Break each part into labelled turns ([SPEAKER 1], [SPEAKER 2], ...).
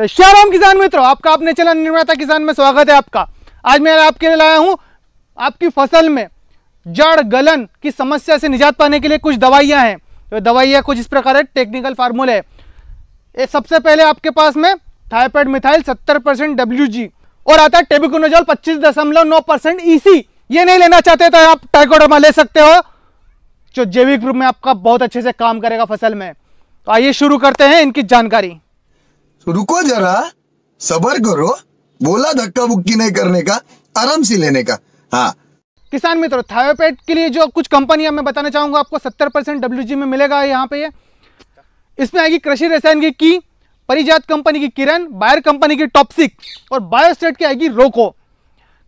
[SPEAKER 1] तो श्री किसान मित्रों आपका अपने चैनल निर्माता किसान में स्वागत है आपका आज मैं आपके लिए लाया हूँ आपकी फसल में जड़ गलन की समस्या से निजात पाने के लिए कुछ दवाइयाँ हैं तो दवाइयाँ कुछ इस प्रकार है टेक्निकल फार्मूले ये सबसे पहले आपके पास में थायपेड मिथाइल सत्तर परसेंट और आता है टेबिकोनोजॉल पच्चीस दशमलव नौ परसेंट ई e ये नहीं लेना चाहते तो आप टाइकोडोमा ले सकते हो जो जैविक रूप में आपका बहुत अच्छे से काम करेगा फसल में तो आइए शुरू करते हैं इनकी जानकारी तो रुको जरा सबर करो बोला धक्का बुक्की नहीं करने का आराम से लेने का हाँ किसान मित्रों थायोपेट के लिए जो कुछ कंपनियां मैं बताना चाहूंगा आपको 70 परसेंट डब्ल्यू में मिलेगा यहाँ पे ये इसमें आएगी कृषि रसायन की की परिजात कंपनी की किरण बायर कंपनी की टॉपसिक और बायोस्टेट की आएगी रोको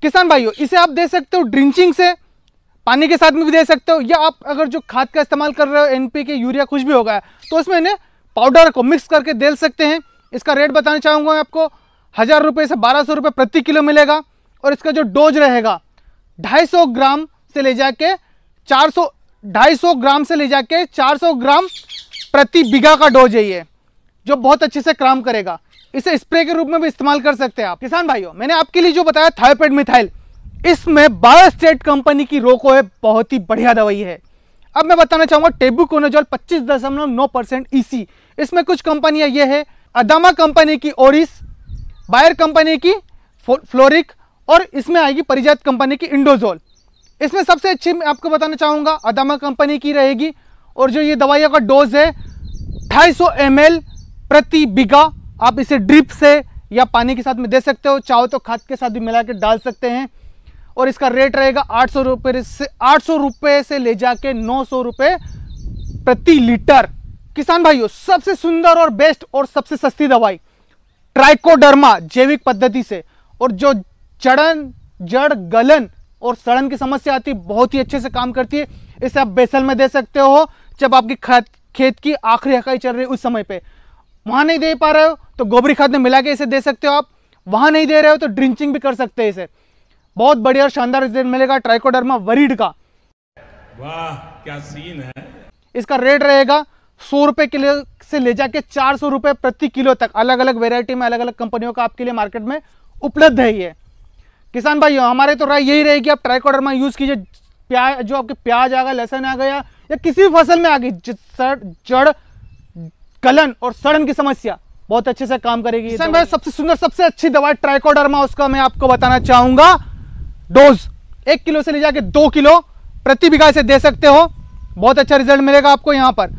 [SPEAKER 1] किसान भाइयों इसे आप दे सकते हो ड्रिंचिंग से पानी के साथ में भी दे सकते हो या आप अगर जो खाद का इस्तेमाल कर रहे हो एनपी के यूरिया कुछ भी होगा तो उसमें पाउडर को मिक्स करके दे सकते हैं इसका रेट बताना चाहूँगा आपको हज़ार रुपये से बारह सौ रुपये प्रति किलो मिलेगा और इसका जो डोज रहेगा ढाई सौ ग्राम से ले जाके चार सौ ढाई सौ ग्राम से ले जाके चार सौ ग्राम प्रति बीघा का डोज है ये जो बहुत अच्छे से काम करेगा इसे स्प्रे के रूप में भी इस्तेमाल कर सकते हैं आप किसान भाइयों मैंने आपके लिए जो बताया थायोपेड मिथाइल इसमें बारह स्टेट कंपनी की रोको है बहुत ही बढ़िया दवाई है अब मैं बताना चाहूँगा टेबू कोनोजॉल पच्चीस दशमलव नौ परसेंट ईसी e इसमें कुछ कंपनियाँ ये है अदामा कंपनी की ओरिस बायर कंपनी की फ्लोरिक और इसमें आएगी परिजात कंपनी की इंडोजोल इसमें सबसे अच्छी मैं आपको बताना चाहूँगा अदामा कंपनी की रहेगी और जो ये दवाइयों का डोज है ढाई सौ प्रति बीघा आप इसे ड्रिप से या पानी के साथ में दे सकते हो चाहो तो खाद के साथ भी मिला के डाल सकते हैं और इसका रेट रहेगा आठ सौ रुपये से आठ सौ रुपये से ले जाके नौ सौ रुपये प्रति लीटर किसान भाइयों सबसे सुंदर और बेस्ट और सबसे सस्ती दवाई ट्राइकोडर्मा जैविक पद्धति से और जो जड़न जड़ गलन और सड़न की समस्या आती है बहुत ही अच्छे से काम करती है इसे आप बेसल में दे सकते हो जब आपकी खेत की आखिरी हकाई चल रही है उस समय पे वहाँ नहीं दे पा रहे हो तो गोबरी खाद में मिला के इसे दे सकते हो आप वहाँ नहीं दे रहे हो तो ड्रिंचिंग भी कर सकते हैं इसे बहुत बढ़िया और शानदार रिजल्ट मिलेगा ट्राइकोडर्मा वरीड का वाह क्या सीन है इसका रेट रहेगा सौ रुपये किलो से ले जाके चार सौ रुपये प्रति किलो तक अलग अलग वेरायटी में अलग अलग कंपनियों का आपके लिए मार्केट में उपलब्ध है ये किसान भाइयों हमारे तो राय यही रहेगी आप में यूज़ कीजिए प्याज जो आपके प्याज आ गया लहसन आ गया या किसी भी फसल में आ गई जड़ गलन और सड़न की समस्या बहुत अच्छे से काम करेगी किसान भाई सबसे सुंदर सबसे अच्छी दवाई ट्राइकोडर्मा उसका मैं आपको बताना चाहूंगा डोज एक किलो से ले जाके दो किलो प्रति बीघा से दे सकते हो बहुत अच्छा रिजल्ट मिलेगा आपको यहाँ पर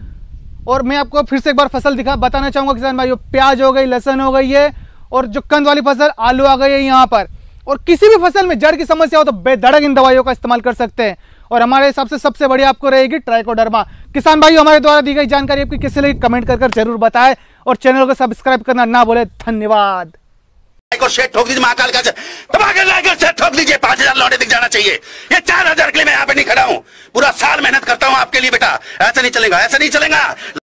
[SPEAKER 1] और मैं आपको फिर से एक बार फसल दिखा बताना चाहूँगा किसान भाई प्याज हो गई लहसन हो गई है और जो कंद वाली फसल आलू आ गई है यहाँ पर और किसी भी फसल में जड़ की समस्या हो तो बेधड़क इन दवाइयों का इस्तेमाल कर सकते हैं और हमारे हिसाब से सबसे बड़ी आपको रहेगी ट्राइकोडर्मा किसान भाई हमारे द्वारा दी गई जानकारी आपकी किसी लगी कमेंट कर जरूर बताएं और चैनल को सब्सक्राइब करना ना बोले धन्यवाद ठोक दीजिए महाकाल का ठोक दीजिए पांच हजार लौटे दिख जाना चाहिए ये चार हजार के लिए मैं यहाँ पे नहीं खड़ा हूँ पूरा साल मेहनत करता हूं आपके लिए बेटा ऐसा नहीं चलेगा ऐसा नहीं चलेगा